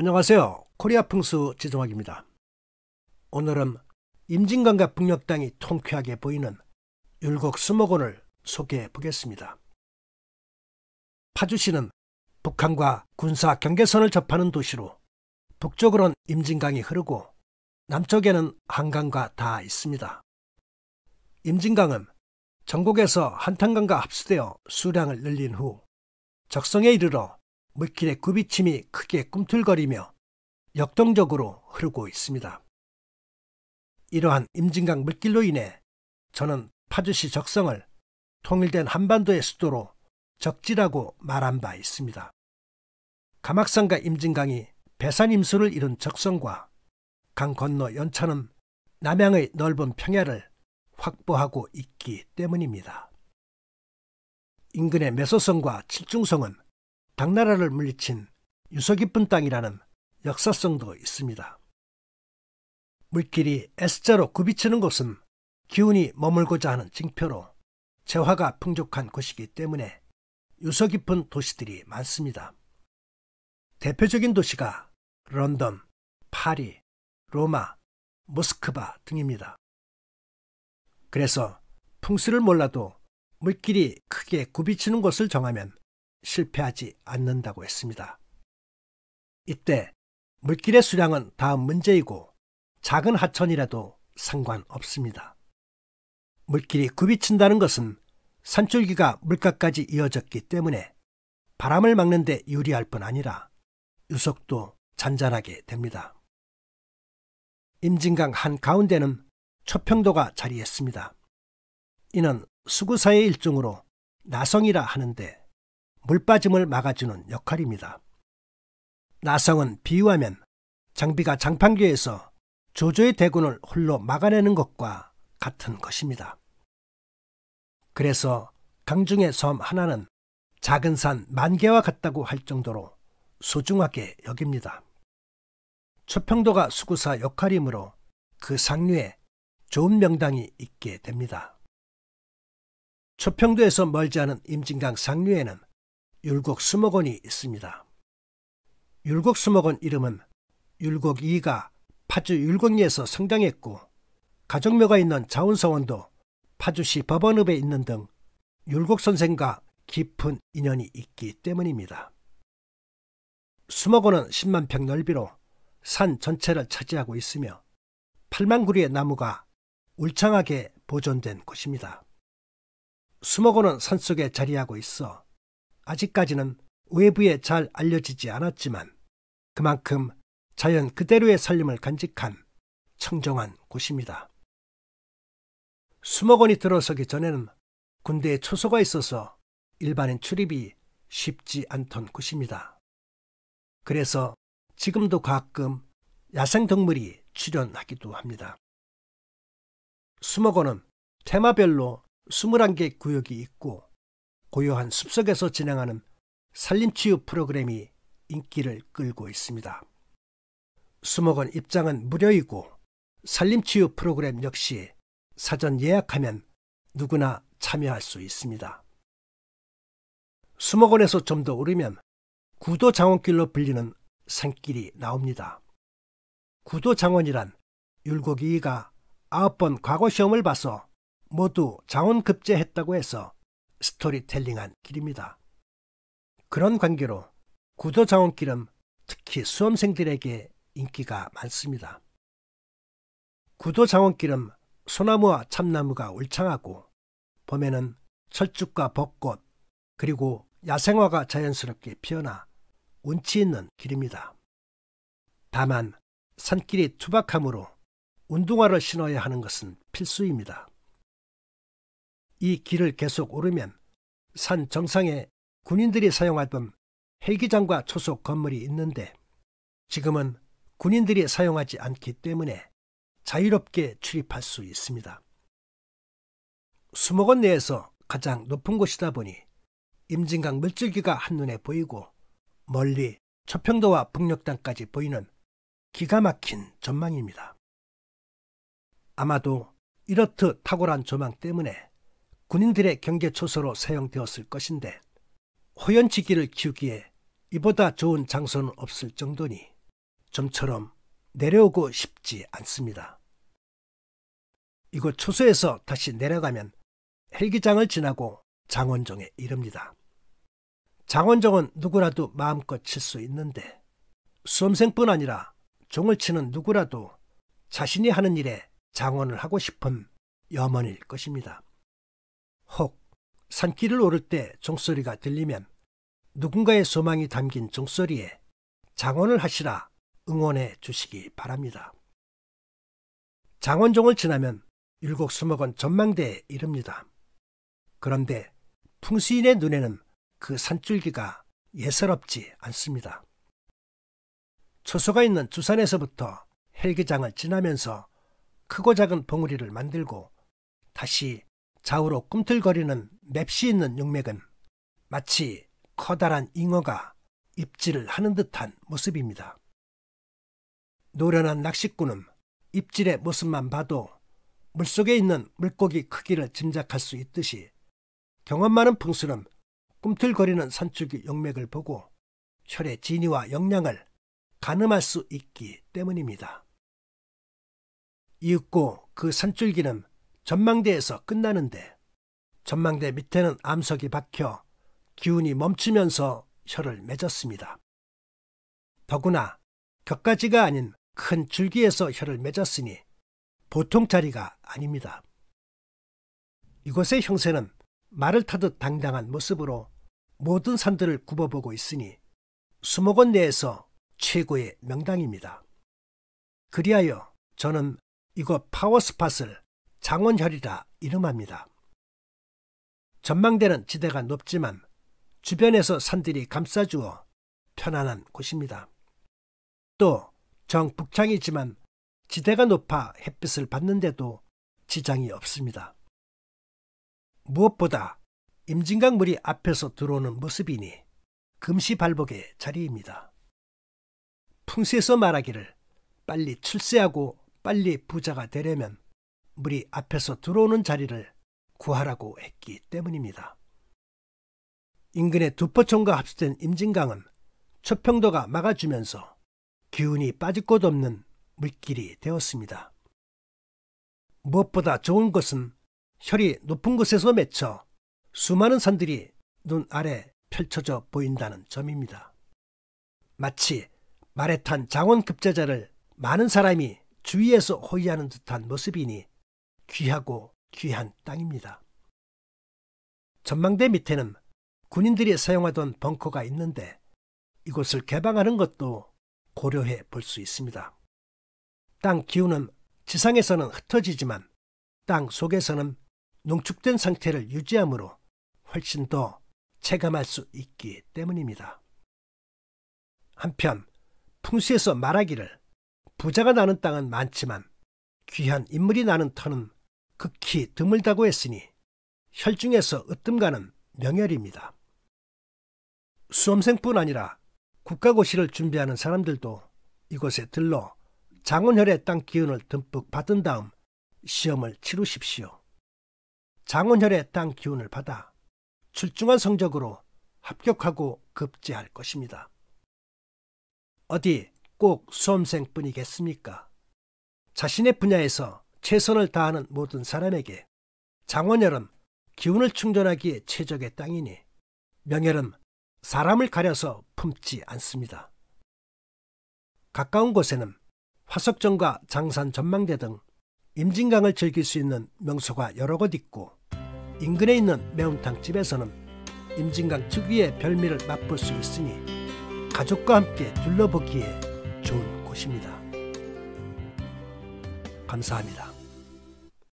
안녕하세요. 코리아 풍수 지정학입니다. 오늘은 임진강과 북녘당이 통쾌하게 보이는 율곡 수목원을 소개해 보겠습니다. 파주시는 북한과 군사 경계선을 접하는 도시로 북쪽으론 임진강이 흐르고 남쪽에는 한강과 다 있습니다. 임진강은 전국에서 한탄강과 합수되어 수량을 늘린 후 적성에 이르러 물길의 구비침이 크게 꿈틀거리며 역동적으로 흐르고 있습니다. 이러한 임진강 물길로 인해 저는 파주시 적성을 통일된 한반도의 수도로 적지라고 말한 바 있습니다. 가막산과 임진강이 배산 임수를 이룬 적성과 강 건너 연천은 남양의 넓은 평야를 확보하고 있기 때문입니다. 인근의 메소성과 칠중성은 당나라를 물리친 유서 깊은 땅이라는 역사성도 있습니다. 물길이 S자로 굽이치는 곳은 기운이 머물고자 하는 징표로 재화가 풍족한 곳이기 때문에 유서 깊은 도시들이 많습니다. 대표적인 도시가 런던, 파리, 로마, 모스크바 등입니다. 그래서 풍수를 몰라도 물길이 크게 굽이치는 곳을 정하면 실패하지 않는다고 했습니다. 이때 물길의 수량은 다음 문제이고 작은 하천이라도 상관없습니다. 물길이 굽이친다는 것은 산줄기가 물가까지 이어졌기 때문에 바람을 막는 데 유리할 뿐 아니라 유속도 잔잔하게 됩니다. 임진강 한 가운데는 초평도가 자리했습니다. 이는 수구사의 일종으로 나성이라 하는데 물빠짐을 막아주는 역할입니다. 나성은 비유하면 장비가 장판교에서 조조의 대군을 홀로 막아내는 것과 같은 것입니다. 그래서 강중의 섬 하나는 작은 산 만 개와 같다고 할 정도로 소중하게 여깁니다. 초평도가 수구사 역할이므로 그 상류에 좋은 명당이 있게 됩니다. 초평도에서 멀지 않은 임진강 상류에는 율곡 수목원이 있습니다. 율곡 수목원 이름은 율곡 2가 파주 율곡리에서 성장했고 가정묘가 있는 자운서원도 파주시 법원읍에 있는 등 율곡 선생과 깊은 인연이 있기 때문입니다. 수목원은 10만 평 넓이로 산 전체를 차지하고 있으며 8만 구리의 나무가 울창하게 보존된 곳입니다. 수목원은 산속에 자리하고 있어 아직까지는 외부에 잘 알려지지 않았지만 그만큼 자연 그대로의 살림을 간직한 청정한 곳입니다. 수목원이 들어서기 전에는 군대에 초소가 있어서 일반인 출입이 쉽지 않던 곳입니다. 그래서 지금도 가끔 야생동물이 출현하기도 합니다. 수목원은 테마별로 21개 구역이 있고 고요한 숲속에서 진행하는 산림치유 프로그램이 인기를 끌고 있습니다. 수목원 입장은 무료이고 산림치유 프로그램 역시 사전 예약하면 누구나 참여할 수 있습니다. 수목원에서 좀 더 오르면 구도장원길로 불리는 산길이 나옵니다. 구도장원이란 율곡이가 아홉 번 과거 시험을 봐서 모두 장원급제했다고 해서 스토리텔링한 길입니다. 그런 관계로 구도장원기름 특히 수험생들에게 인기가 많습니다. 구도장원기름 소나무와 참나무가 울창하고 봄에는 철쭉과 벚꽃 그리고 야생화가 자연스럽게 피어나 운치 있는 길입니다. 다만 산길이 투박함으로 운동화를 신어야 하는 것은 필수입니다. 이 길을 계속 오르면 산 정상에 군인들이 사용하던 헬기장과 초속 건물이 있는데 지금은 군인들이 사용하지 않기 때문에 자유롭게 출입할 수 있습니다. 수목원 내에서 가장 높은 곳이다 보니 임진강 물줄기가 한눈에 보이고 멀리 초평도와 북녘땅까지 보이는 기가 막힌 전망입니다. 아마도 이렇듯 탁월한 조망 때문에 군인들의 경계 초소로 사용되었을 것인데 호연치기를 키우기에 이보다 좋은 장소는 없을 정도니 좀처럼 내려오고 싶지 않습니다. 이곳 초소에서 다시 내려가면 헬기장을 지나고 장원정에 이릅니다. 장원정은 누구라도 마음껏 칠 수 있는데 수험생뿐 아니라 종을 치는 누구라도 자신이 하는 일에 장원을 하고 싶은 염원일 것입니다. 혹 산길을 오를 때 종소리가 들리면 누군가의 소망이 담긴 종소리에 장원을 하시라 응원해 주시기 바랍니다. 장원종을 지나면 율곡수목원 전망대에 이릅니다. 그런데 풍수인의 눈에는 그 산줄기가 예사롭지 않습니다. 초소가 있는 주산에서부터 헬기장을 지나면서 크고 작은 봉우리를 만들고 다시 좌우로 꿈틀거리는 맵시 있는 용맥은 마치 커다란 잉어가 입질을 하는 듯한 모습입니다. 노련한 낚시꾼은 입질의 모습만 봐도 물속에 있는 물고기 크기를 짐작할 수 있듯이 경험 많은 풍수는 꿈틀거리는 산줄기 용맥을 보고 혈의 진위와 역량을 가늠할 수 있기 때문입니다. 이윽고 그 산줄기는 전망대에서 끝나는데 전망대 밑에는 암석이 박혀 기운이 멈추면서 혀를 맺었습니다. 더구나 격가지가 아닌 큰 줄기에서 혀를 맺었으니 보통 자리가 아닙니다. 이곳의 형세는 말을 타듯 당당한 모습으로 모든 산들을 굽어보고 있으니 수목원 내에서 최고의 명당입니다. 그리하여 저는 이곳 파워스팟을 장원혈이라 이름합니다. 전망대는 지대가 높지만 주변에서 산들이 감싸주어 편안한 곳입니다. 또 정북창이지만 지대가 높아 햇빛을 받는데도 지장이 없습니다. 무엇보다 임진강 물이 앞에서 들어오는 모습이니 금시 발복의 자리입니다. 풍수에서 말하기를 빨리 출세하고 빨리 부자가 되려면 물이 앞에서 들어오는 자리를 구하라고 했기 때문입니다. 인근의 두포천과 합수된 임진강은 초평도가 막아주면서 기운이 빠질 곳 없는 물길이 되었습니다. 무엇보다 좋은 것은 혈이 높은 곳에서 맺혀 수많은 산들이 눈 아래 펼쳐져 보인다는 점입니다. 마치 말에 탄 장원 급제자를 많은 사람이 주위에서 호위하는 듯한 모습이니 귀하고 귀한 땅입니다. 전망대 밑에는 군인들이 사용하던 벙커가 있는데 이곳을 개방하는 것도 고려해 볼 수 있습니다. 땅 기후는 지상에서는 흩어지지만 땅 속에서는 농축된 상태를 유지함으로 훨씬 더 체감할 수 있기 때문입니다. 한편 풍수에서 말하기를 부자가 나는 땅은 많지만 귀한 인물이 나는 터는 극히 드물다고 했으니 혈중에서 으뜸가는 명열입니다. 수험생뿐 아니라 국가고시를 준비하는 사람들도 이곳에 들러 장원혈의 땅 기운을 듬뿍 받은 다음 시험을 치르십시오. 장원혈의 땅 기운을 받아 출중한 성적으로 합격하고 급제할 것입니다. 어디 꼭 수험생뿐이겠습니까? 자신의 분야에서 최선을 다하는 모든 사람에게 장원여름 기운을 충전하기에 최적의 땅이니 명여름 사람을 가려서 품지 않습니다. 가까운 곳에는 화석정과 장산 전망대 등 임진강을 즐길 수 있는 명소가 여러 곳 있고 인근에 있는 매운탕집에서는 임진강 특유의 별미를 맛볼 수 있으니 가족과 함께 둘러보기에 좋은 곳입니다. 감사합니다.